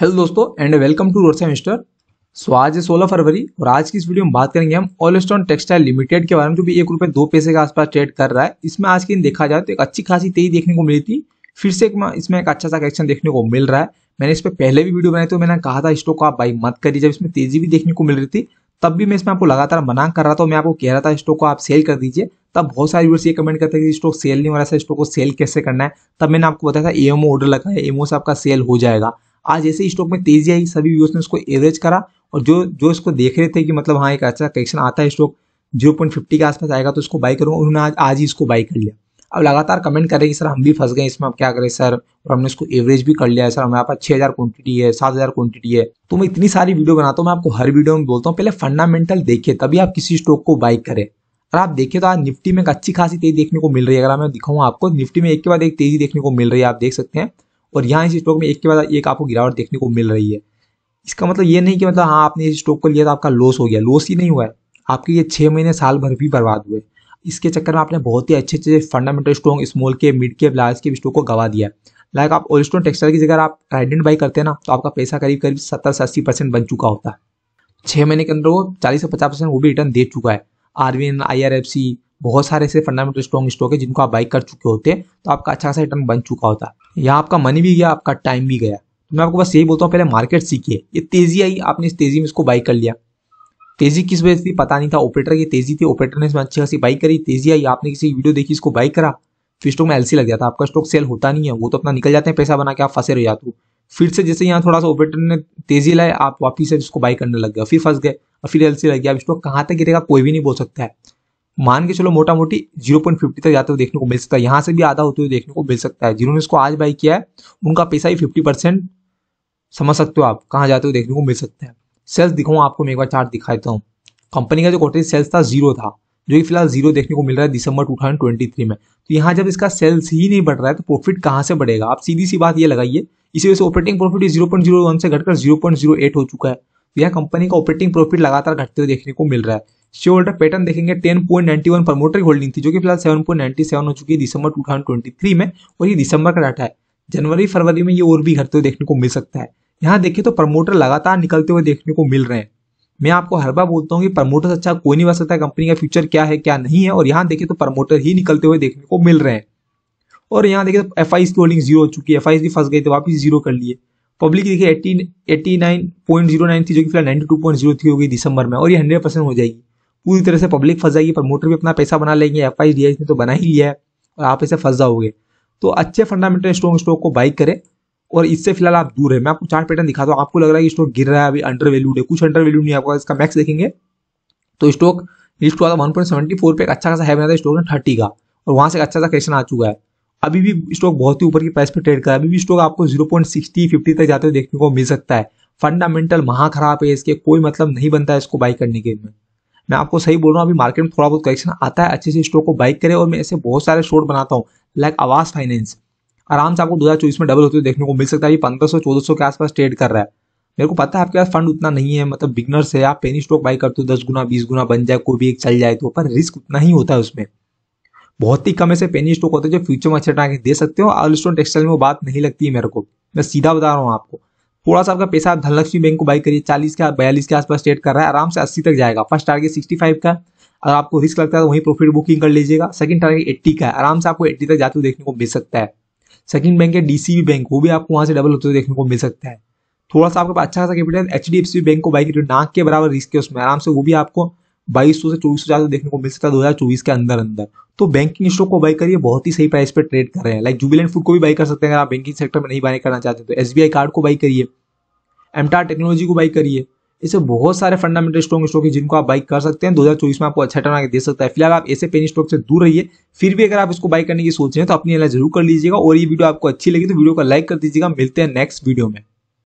hello दोस्तों and welcome to road mister so आज है सोलह फरवरी और आज की इस वीडियो में बात करेंगे हम ऑल स्टोन टेक्सटाइल लिमिटेड के बारे में जो भी एक रुपये दो पैसे के आसपास ट्रेड कर रहा है इसमें आज के दिन देखा जाए तो एक अच्छी खासी तेजी देखने को मिली थी फिर से इसमें एक अच्छा सा कलेक्शन देखने को मिल रहा है मैंने इस पर पहले भी वीडियो बनाई तो मैंने कहा था स्टॉक आप बाई मत करिए जब इसमें तेजी भी देखने को मिल रही थी तब भी मैं इसमें आपको लगातार मना कर रहा था मैं आपको कह रहा था स्टॉक को आप सेल कर दीजिए तब बहुत सारे व्यूअर्स ये कमेंट करते हैं कि स्टॉक सेल नहीं हो रहा है स्टॉक को सेल कैसे करना है तब मैंने आपको बताया था एमओ ऑर्डर लगा है एमओ से आपका सेल हो जाएगा आज जैसे ही स्टॉक में तेजी आई सभी व्यूअर्स ने उसको एवरेज करा और जो जो इसको देख रहे थे कि मतलब हाँ एक अच्छा कलेक्शन आता है स्टॉक जीरो पॉइंट फिफ्टी के आसपास आएगा तो उसको बाई करूँगा उन्होंने आज आज ही इसको बाई कर लिया अब लगातार कमेंट कर रहे कि सर हम भी फंस गए इसमें अब क्या करें सर और हमने इसको एवरेज भी कर लिया है सर हमारे पास छः हज़ार क्वांटिटी है सात हज़ार क्वांटिटी है तो मैं इतनी सारी वीडियो बनाता हूँ मैं आपको हर वीडियो में बोलता हूँ पहले फंडामेंटल देखिए तभी आप किसी स्टॉक को बाई करें अगर आप देखिए तो आज निफ्टी में एक अच्छी खासी तेजी देखने को मिल रही है अगर मैं दिखाऊँ आपको निफ्टी में एक के बाद एक तेजी देखने को मिल रही है आप देख सकते हैं और यहाँ इस स्टॉक में एक के बाद एक आपको गिरावट देखने को मिल रही है इसका मतलब ये नहीं कि मतलब हाँ आपने इस स्टॉक को लिया तो आपका लॉस हो गया लॉस ही नहीं हुआ है आपके ये छः महीने साल भर भी बर्बाद हुए इसके चक्कर में आपने बहुत ही अच्छे अच्छे फंडामेंटल स्टॉक स्मॉल के मिड के लार्ज के स्टॉक को गवा दिया लाइक आप स्टोन टेक्सटाइल की जगह आप ट्राइडेंट बाई करते हैं ना तो आपका पैसा करीब करीब सत्तर से अस्सी परसेंट बन चुका होता है छः महीने के अंदर वो चालीस से पचास परसेंट वो भी रिटर्न दे चुका है R V N I R F C बहुत सारे ऐसे फंडामेंटल स्ट्रॉन्ग स्टॉक है जिनको आप बाई कर चुके होते हैं तो आपका अच्छा खासा रिटर्न बन चुका होता है यहाँ आपका मनी भी गया आपका टाइम भी गया तो मैं आपको बस यही बोलता हूँ पहले मार्केट सीखिए ये तेजी आई आपने इस तेजी में इसको बाई कर लिया तेजी किस वजह से पता नहीं था ऑपरेटर की तेजी थी ऑपरेटर ने इसमें अच्छी खासी बाई करी तेजी आई आपने किसी वीडियो देखी इसको बाई करा फिर स्टॉक में एलसी लग जाता आपका स्टॉक सेल होता नहीं है वो तो अपना निकल जाते हैं पैसा बना के आप फंसे रह जाते हो फिर से जैसे यहाँ थोड़ा सा ऑपरेटर ने तेजी लाए आप वापिस से इसको बाई करने लग गया फिर फंस गए और फिर एलसी लग गया अब स्टॉक कहाँ तक गिरेगा कोई भी नहीं बोल सकता है मान के चलो मोटा मोटी जीरो पॉइंट फिफ्टी तक जाते हुए देखने को मिल सकता है यहाँ से भी आधा होते हुए देखने को मिल सकता है जिन्होंने इसको आज बाई किया है उनका पैसा ही फिफ्टी परसेंट समझ सकते हो आप कहाँ जाते हुए देखने को मिल सकता है सेल्स दिखाऊँ आपको मैं एक बार चार्ट दिखा देता हूँ कंपनी का जो कॉटेज सेल्स था जीरो था जो कि फिलहाल जीरो देखने को मिल रहा है दिसंबर थ्री में तो यहाँ जब इसका सेल्स ही नहीं बढ़ रहा है तो प्रॉफिट कहाँ से बढ़ेगा आप सीधी सी बात ये लगाइए इसी वजह से operating profit zero point zero one से घटकर जीरो पॉइंट जीरो एट हो चुका है तो यह कंपनी का ऑपरेटिंग प्रॉफिट लगातार घटते हुए देखने को मिल रहा है शेयर होल्डर पैटर्न देखेंगे 10.91 प्रमोटर होल्डिंग थी जो कि फिलहाल 7.97 हो चुकी है दिसंबर 2023 में और ये दिसंबर का डाटा है जनवरी फरवरी में ये और भी घटते हुए देखने को मिल सकता है यहाँ देखिए तो प्रमोटर लगातार निकलते हुए देखने को मिल रहे हैं मैं आपको हर बार बोलता हूँ कि प्रमोटर से अच्छा कोई नहीं बन सकता कंपनी का फ्यूचर क्या है क्या नहीं है और यहाँ देखिए तो प्रमोटर ही निकलते हुए देखने को मिल रहे हैं और यहाँ देखिए तो एफ आई की होल्डिंग जीरो हो चुकी है एफ आई फंस गई तो वापस जीरो कर लिए पब्लिक देखिए eighty eighty nine point zero nine थी जो कि फिलहाल ninety two point zero three होगी दिसंबर में और ये हंड्रेड परसेंट हो जाएगी पूरी तरह से पब्लिक फंस जाएगी प्रमोटर भी अपना पैसा बना लेंगे एफ आई डी ने तो बना ही लिया है और आप इसे फंस जाओगे तो अच्छे फंडामेंटल स्ट्रॉन्ग स्टॉक को बाइक करें और इससे फिलहाल आप दूर है मैं आपको चार्ट पैटर्न दिखाता हूँ आपको लग रहा है कि स्टॉक गिर रहा है अभी अंडर वैल्यूड है कुछ अंडर वैल्यू नहीं आपका इसका मैक्स देखेंगे तो स्टॉक लिस्ट हुआ था वन पॉइंट सेवेंटी फोर पे एक अच्छा खासा है बना था स्टॉक ने थर्टी का और वहाँ से अच्छा सा क्वेश्चन आ चुका है अभी भी स्टॉक बहुत ही ऊपर की प्राइस पर ट्रेड कर अभी भी स्टॉक आपको जीरो पॉइंट सिक्सटी फिफ्टी तक जाते हुए देखने को मिल सकता है फंडामेंटल महा खराब है इसके कोई मतलब नहीं बनता है इसको बाई करने के लिए मैं आपको सही बोल रहा हूँ अभी मार्केट में थोड़ा बहुत करेक्शन आता है अच्छे से स्टॉक को बाइक करें और मैं ऐसे बहुत सारे शॉर्ट बनाता हूँ लाइक आवास फाइनेंस आराम से आपको दो हज़ार चौबीस में डबल होते हुए देखने को मिल सकता है पंद्रह सौ चौदह सौ के आसपास ट्रेड कर रहा है मेरे को पता है आपके पास फंड उतना नहीं है मतलब बिगनर्स है आप पेनी स्टॉक बाई करते हो दस गुना बीस गुना बन जाए कोई भी एक चल जाए तो पर रिस्क उतना ही होता है उसमें बहुत ही कम ऐसे पेनी स्टॉक होते हैं जो फ्यूचर में अच्छे टाइम दे सकते हो और स्टोन टेक्सटाइल में वो बात नहीं लगती है मेरे को मैं सीधा बता रहा हूँ आपको थोड़ा सा आपका पैसा आप धनलक्ष्मी बैंक को बाई करिए चालीस का बयालीस के आसपास ट्रेड कर रहा है आराम से अस्सी तक जाएगा फर्स्ट टारगेट सिक्सटी फाइव का अगर आपको रिस्क लगता है तो वहीं प्रॉफिट बुकिंग कर लीजिएगा सेकंड टारगेट एट्टी का है आराम से आपको एट्टी तक जाते हुए देखने को मिल सकता है सेकंड बैंक है डीसीबी बैंक वो भी आपको वहाँ से डबल होते हुए देखने को मिल सकता है थोड़ा सा आपके पास अच्छा खासा कैपिटल एच बैंक को बाई करिए नाक के बराबर रिस्क है उसमें आराम से वो भी आपको बाईस से चौबीस सौ ज्यादा देखने को मिल सकता है दो हजार चौबीस के अंदर अंदर तो बैंकिंग स्टॉक को बाई करिए बहुत ही सही प्राइस पर ट्रेड कर रहे हैं लाइक जुबिलेंट फूड को भी बाई कर सकते हैं अगर आप बैंकिंग सेक्टर में नहीं बाई करना चाहते तो एस कार्ड को बाई करिए एमटा टेक्नोलॉजी को बाई करिए ऐसे बहुत सारे फंडामेंटल स्ट्रॉग स्टॉक है जिनको आप बाई कर सकते हैं 2024 में आपको अच्छा टर्न आगे दे सकता है फिलहाल आप ऐसे पेनी स्टॉक से दूर रहिए फिर भी अगर आप इसको बाइक करने की सोच रहे हैं तो अपनी एला जरूर कर लीजिएगा और ये वीडियो आपको अच्छी लगी तो वीडियो को लाइक कर दीजिएगा मिलते हैं नेक्स्ट वीडियो में